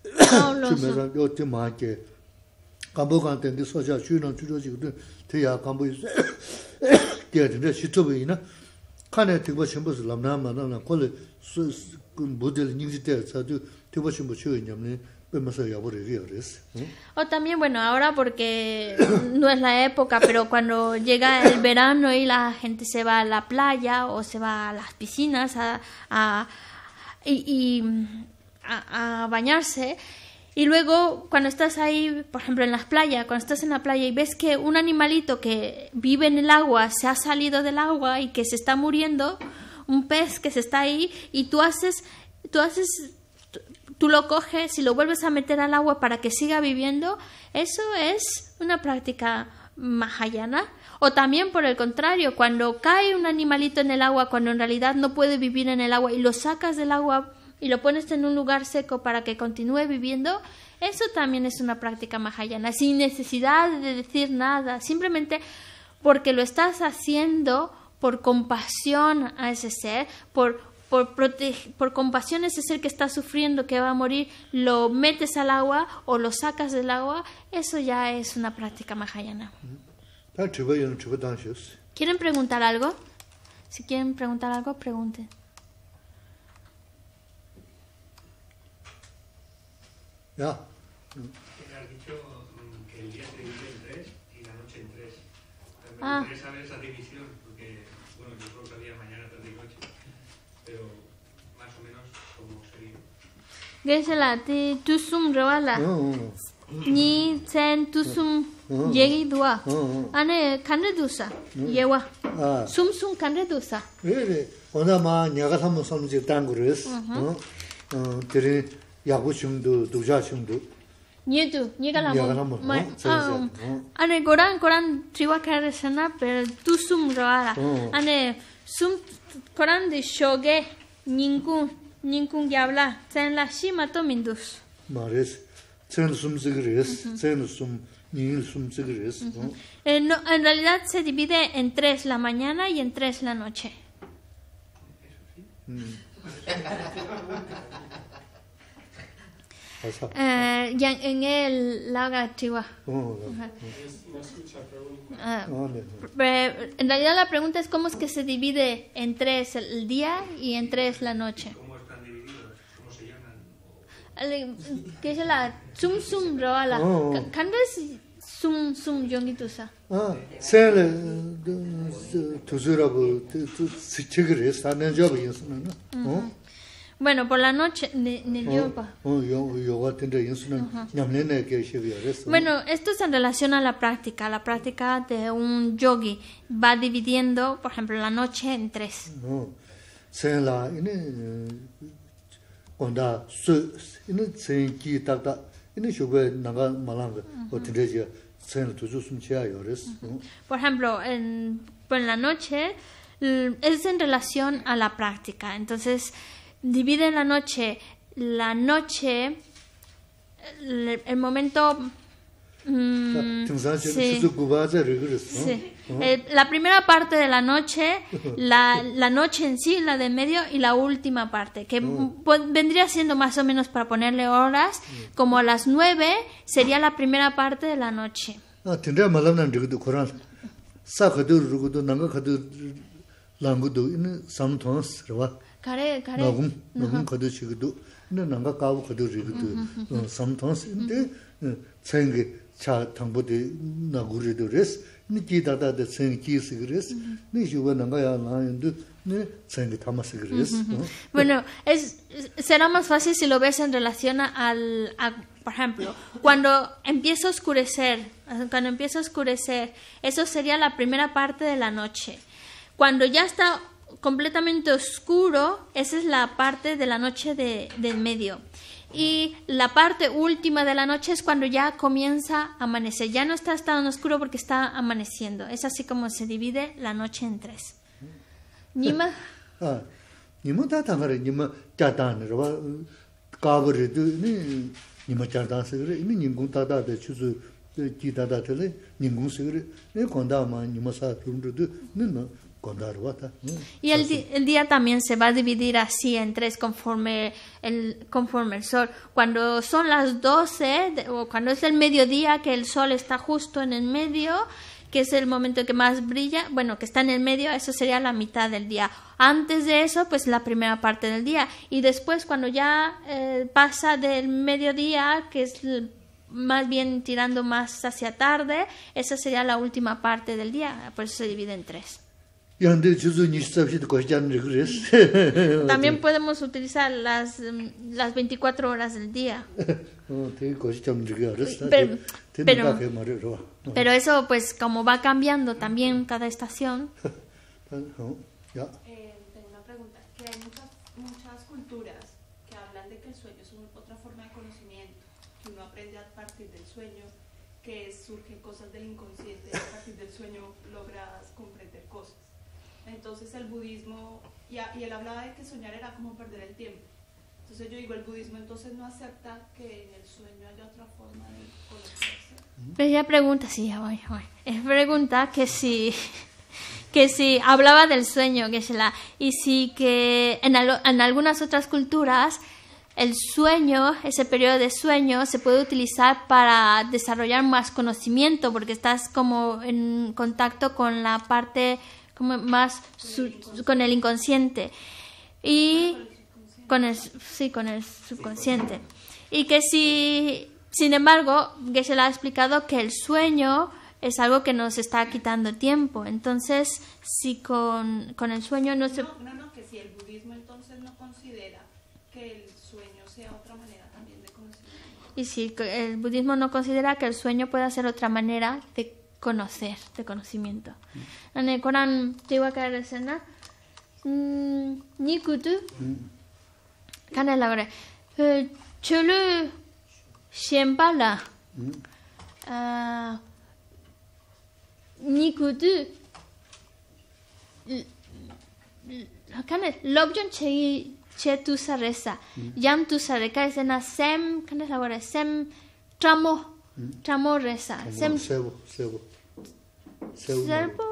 O también, bueno, ahora porque no es la época, pero cuando llega el verano y la gente se va a la playa o se va a las piscinas a, a y a, bañarse y luego, cuando estás ahí, por ejemplo, en las playas, cuando estás en la playa y ves que un animalito que vive en el agua se ha salido del agua y que se está muriendo, un pez que se está ahí, y tú haces, tú haces, tú lo coges y lo vuelves a meter al agua para que siga viviendo, eso es una práctica mahayana. O también, por el contrario, cuando cae un animalito en el agua, cuando en realidad no puede vivir en el agua y lo sacas del agua y lo pones en un lugar seco para que continúe viviendo, eso también es una práctica mahayana, sin necesidad de decir nada, simplemente porque lo estás haciendo por compasión a ese ser, por, compasión a ese ser que está sufriendo, que va a morir, lo metes al agua o lo sacas del agua, eso ya es una práctica mahayana. ¿Quieren preguntar algo? Si quieren preguntar algo, pregunten. ya he dicho que el día 3 en 3 y la noche en 3 pero no sé esas divisiones porque bueno yo creo que tusum ane yewa 야구 심도 duja ni nieto ni la mo. ane goran goran triwa kare sana pero tu sum roara ane sum koran de shoge ningun ningun habla, tsen la shima to mindus mares tsen sum zigres tsen sum ningun sum zigres en realidad se divide en tres la mañana y en tres la noche Eh, en el la Chihuahua. En realidad la pregunta es cómo es que se divide en tres el día y en tres la noche. ¿Cómo están divididos? ¿Cómo se llaman? ¿Qué es la zum zum roala? ¿Candes zum zum yongitusa? Ah, sel tuzura bu, tuz chigres, anen job yosna, ¿no? Bueno, por la noche, Bueno, esto es en relación a la práctica. La práctica de un yogi va dividiendo, por ejemplo, la noche en tres. Por ejemplo, en, en la noche es en relación a la práctica. Entonces, divide la noche, la noche, el, momento... Mm, eh, la primera parte de la noche, la, la, noche en sí, la de medio y la última parte, que oh. pues, vendría siendo más o menos para ponerle horas, mm. como a las nueve sería la primera parte de la noche. Mm-hmm, mm-hmm. Mm. Bueno, es, será más fácil si lo ves en relación al, por ejemplo, cuando empieza a oscurecer, cuando empieza a oscurecer, eso sería la primera parte de la noche. Cuando ya está completamente oscuro, esa es la parte de la noche de, del medio. Y la parte última de la noche es cuando ya comienza a amanecer. Ya no está tan oscuro porque está amaneciendo. Es así como se divide la noche en tres. ¿Ni Ni ni ni Nima. Ah, nima tatangare, ni ma ni nima tatangare, imi ni tatade, ni ma tatatele, ningung sigare, ne ni ma nima sa ni nima y el, día también se va a dividir así en tres conforme el, conforme el sol. Cuando son las 12 o cuando es el mediodía que el sol está justo en el medio, que es el momento que más brilla, bueno, que está en el medio, eso sería la mitad del día. Antes de eso, pues la primera parte del día. Y después, cuando ya eh, pasa del mediodía, que es más bien tirando más hacia tarde, esa sería la última parte del día. Por eso se divide en tres. También podemos utilizar las, mm, las 24 horas del día. Pero, eso, pues, como va cambiando también cada estación. Eh, tengo una pregunta. entonces el budismo, y, él hablaba de que soñar era como perder el tiempo. Entonces yo digo, el budismo entonces no acepta que en el sueño haya otra forma de conocerse. Pero mm. Ella pregunta, sí, ya voy, voy. Es pregunta que si, que si hablaba del sueño, que se la, y si que en, en algunas otras culturas el sueño, ese periodo de sueño, se puede utilizar para desarrollar más conocimiento, porque estás como en contacto con la parte como más con el inconsciente y con el, sí, con el subconsciente. Y que si, sin embargo, que se le ha explicado que el sueño es algo que nos está quitando tiempo. Entonces, si con, el sueño no, se... No, no, que si el budismo entonces no considera que el sueño sea otra manera también de conocer Y si el budismo no considera que el sueño pueda ser otra manera de conocer, de conocimiento. en el te iba a caer escena. Mm, ni kutu kana la gore eh, chulu siempa la ah, ni kutu kana lobjon chei che tu saresa yam tu sareka esena sem kana la gore sem tramo tramo resa sem sebo sebo Salvo,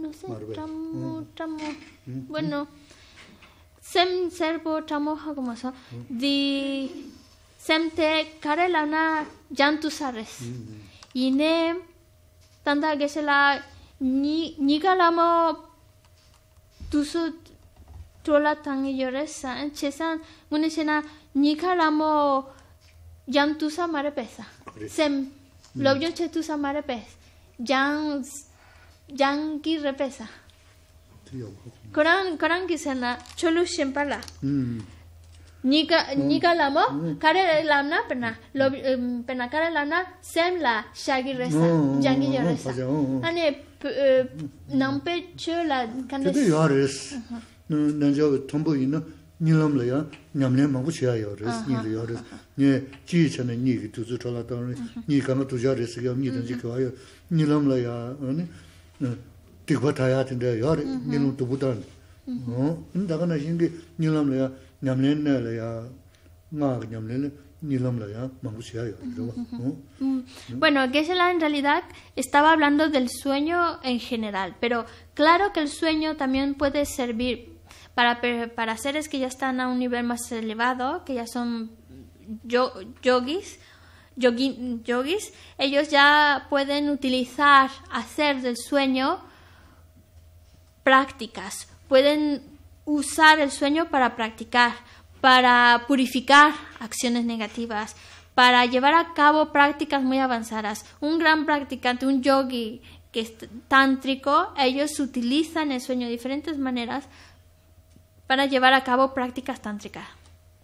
no sé, tramo, tramo. Bueno, sem servo tramo como eso. Di sem te care Y ne tanta que se la ni nigalamo tu tola tan tangi yores Chesan munechena ni lamo jantu pesa. Sem lobyo chetusa mare pesa. jangs yang repesa koran koran ki sena cholu shimpala hmm. nika hmm. nika lamo hmm. kare lamna pena lo pena kare lamna sem la shagi resa jangi e, yo resa ane nampe chola kande ti yo res uh-huh. nanjo tombo ino nilam la ya nyamlen mabu chiya ya res, nyi la ya res, nyi chi chana nyi ki tuzu chola tanga, nyi kama tuja res ya, nyi danji kiwa ya, nilam la ya, tikwa taya tinda ya re, nilam tubu tanga. Daga na shingi nilam la ya, nyamlen na la ya, nga nyamlen la, Bueno, Geshe-la en realidad estaba hablando del sueño en general, pero claro que el sueño también puede servir para, para seres que ya están a un nivel más elevado, que ya son yogis, yogis, ellos ya pueden utilizar, hacer del sueño prácticas, pueden usar el sueño para practicar, para purificar acciones negativas, para llevar a cabo prácticas muy avanzadas. Un gran practicante, un yogi que es tántrico, ellos utilizan el sueño de diferentes maneras a llevar a cabo prácticas tántricas.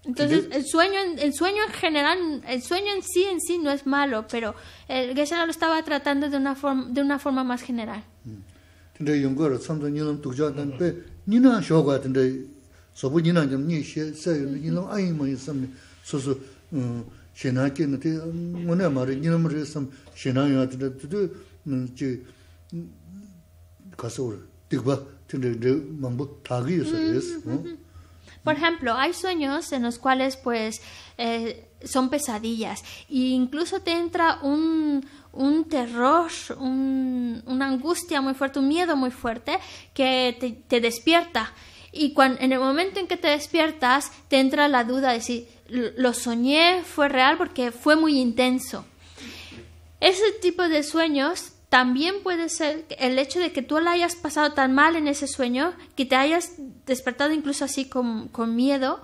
Entonces, el sueño, el sueño en general, el sueño en sí, en sí no es malo, pero el geshe lo estaba tratando de una, forma, de una forma más general. Mm. Por ejemplo, hay sueños en los cuales pues eh, son pesadillas e incluso te entra un, un terror, un, una angustia muy fuerte, un miedo muy fuerte que te, te despierta. Y cuando, en el momento en que te despiertas, te entra la duda de si lo soñé, fue real, porque fue muy intenso. Ese tipo de sueños también puede ser el hecho de que tú la hayas pasado tan mal en ese sueño, que te hayas despertado incluso así con, miedo,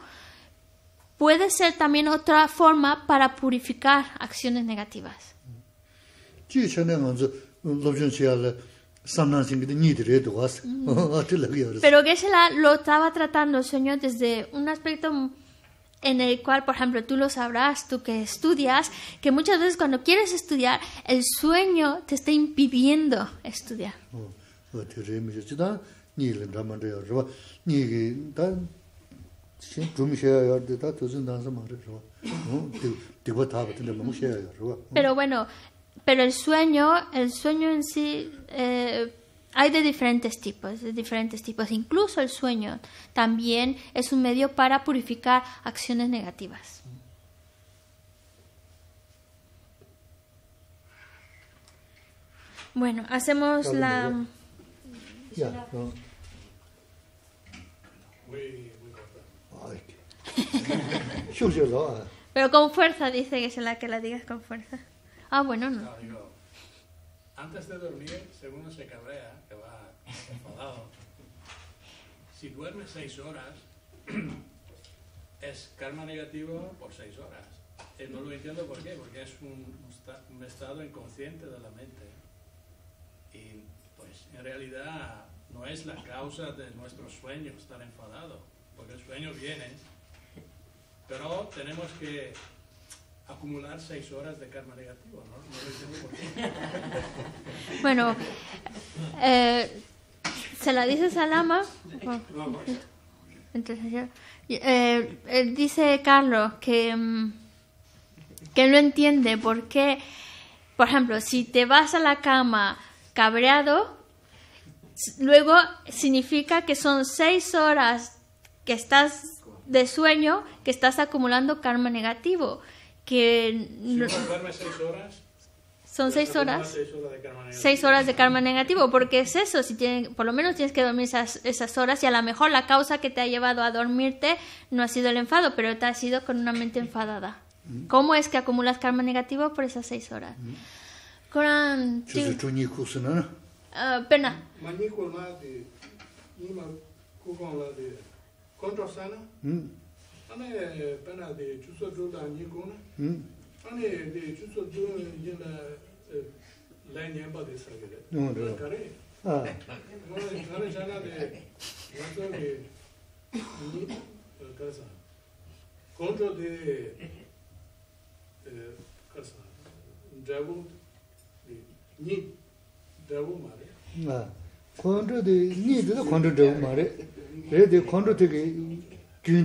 puede ser también otra forma para purificar acciones negativas. Pero que la lo estaba tratando el sueño desde un aspecto en el cual, por ejemplo, tú lo sabrás, tú que estudias, que muchas veces cuando quieres estudiar, el sueño te está impidiendo estudiar. Pero bueno, pero el sueño, el sueño en sí... Eh, hay de diferentes tipos, de diferentes tipos. Incluso el sueño también es un medio para purificar acciones negativas. Bueno, hacemos la... Pero con fuerza, dice que es la que la digas con fuerza. Ah, bueno, no. Antes de dormir, según uno se cabrea, que va enfadado, si duermes seis horas, es karma negativo por seis horas. Y eh, no lo entiendo por qué, porque es un, un estado inconsciente de la mente. Y pues en realidad no es la causa de nuestro sueño estar enfadado, porque el sueño viene, pero tenemos que acumular seis horas de karma negativo, ¿no? no por qué. Bueno, eh, se la dice al ama. Entonces, eh, dice Carlos que, mm, que no entiende por qué, por ejemplo, si te vas a la cama cabreado, luego significa que son seis horas que estás de sueño, que estás acumulando karma negativo que... no, son seis horas, seis horas, de karma negativo. porque es eso, si tienen, por lo menos tienes que dormir esas, horas y a lo mejor la causa que te ha llevado a dormirte no ha sido el enfado, pero te ha sido con una mente enfadada. Mm. ¿Cómo es que acumulas karma negativo por esas seis horas? ¿Mm? Ah, pena. Anay pāñā de cūsua dhūdhā ñi kūna, hmm? Anay de cūsua dhū yinā lai ñi amba de sāgirā, Nō rā kārīya. Ā. Mō nā kārī chāna de, mā sāgī, nī kārī sāngā, Kondra de, kārī sāngā, dhāgu, dhī, dhāgu mārē. Ā. Kondra de, nī dhūdhā kondra dhāgu mārē, Rē dhī kondra tīkī, kīñi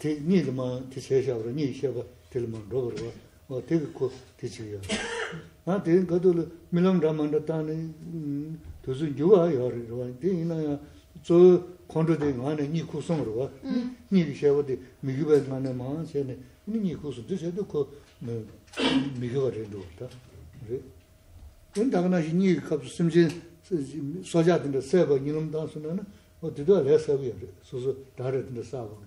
tē nī lī mā tē shē shā wā, nī shē wā tē lī 도스 rō wā wā, wā tē kī kō tē chī yā. Nā tē kā tō lī mī lāṅ rā mā rā tā nī tō sū yu wā yā rī rō wā, tē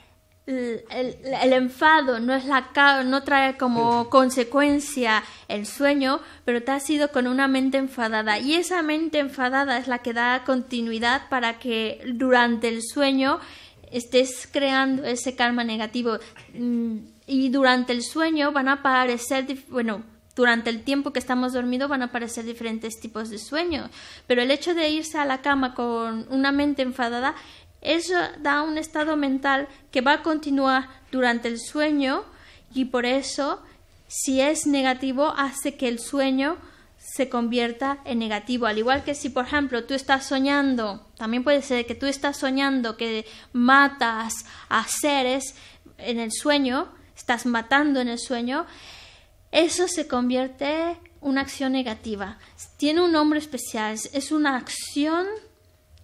el, enfado no es la no trae como consecuencia el sueño, pero te ha sido con una mente enfadada y esa mente enfadada es la que da continuidad para que durante el sueño estés creando ese karma negativo mm, y durante el sueño van a aparecer bueno durante el tiempo que estamos dormidos van a aparecer diferentes tipos de sueños, pero el hecho de irse a la cama con una mente enfadada eso da un estado mental que va a continuar durante el sueño y por eso, si es negativo, hace que el sueño se convierta en negativo. Al igual que si, por ejemplo, tú estás soñando, también puede ser que tú estás soñando que matas a seres en el sueño, estás matando en el sueño, eso se convierte en una acción negativa. Tiene un nombre especial, es una acción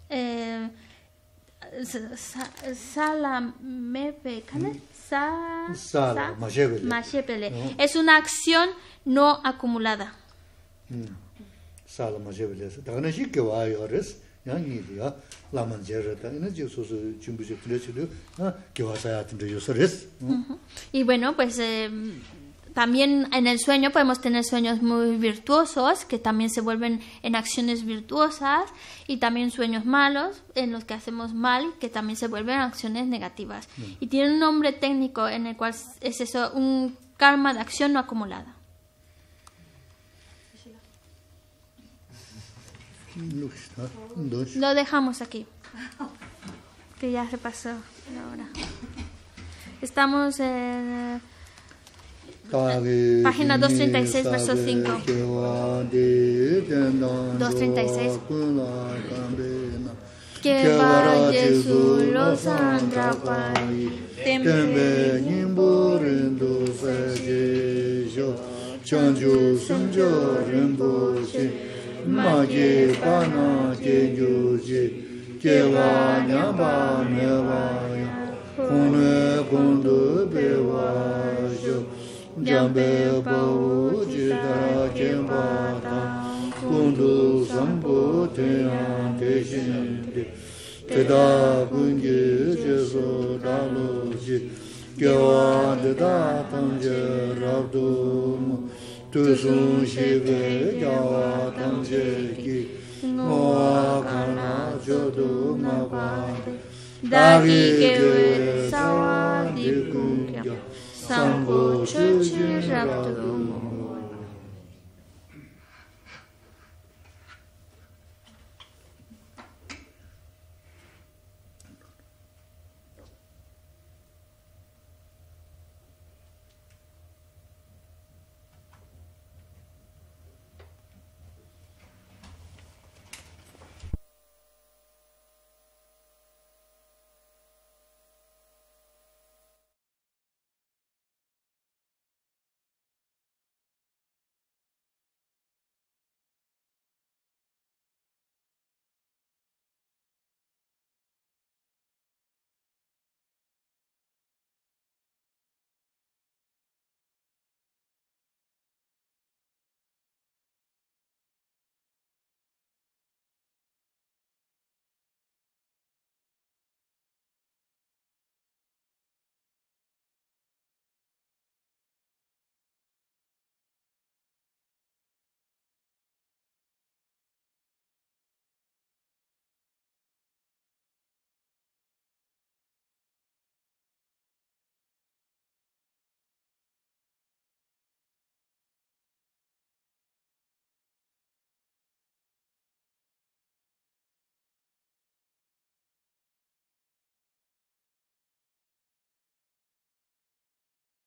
eh, salamebe, mm. Salamashebele. Es una acción no acumulada. Mm. Salamashebele. Dagana shi kiwa ayores, ya ngidi La laman jereta, ina ji su su chumbu shi kule chidu, ah, kiwa sayatindu yusores. Y bueno, pues... Em, también en el sueño podemos tener sueños muy virtuosos que también se vuelven en acciones virtuosas y también sueños malos en los que hacemos mal que también se vuelven acciones negativas. Y tiene un nombre técnico en el cual es eso, un karma de acción no acumulada. Lo dejamos aquí, que ya se pasó la hora. Estamos en... ཁྱི ཕྱད ཁྱི ཁྱི ཁྱི ཁྱི ཁྱི ཁྱི ཁྱི jambi pavu cita kempa tam kundu sampu tenyante shinti teda pungi jesu talu ci gyo adhita tam rabdu mu tusun shive gyo tam ki no akarna choduma padhi dahi ke utsava संकोचचिरब्दुमो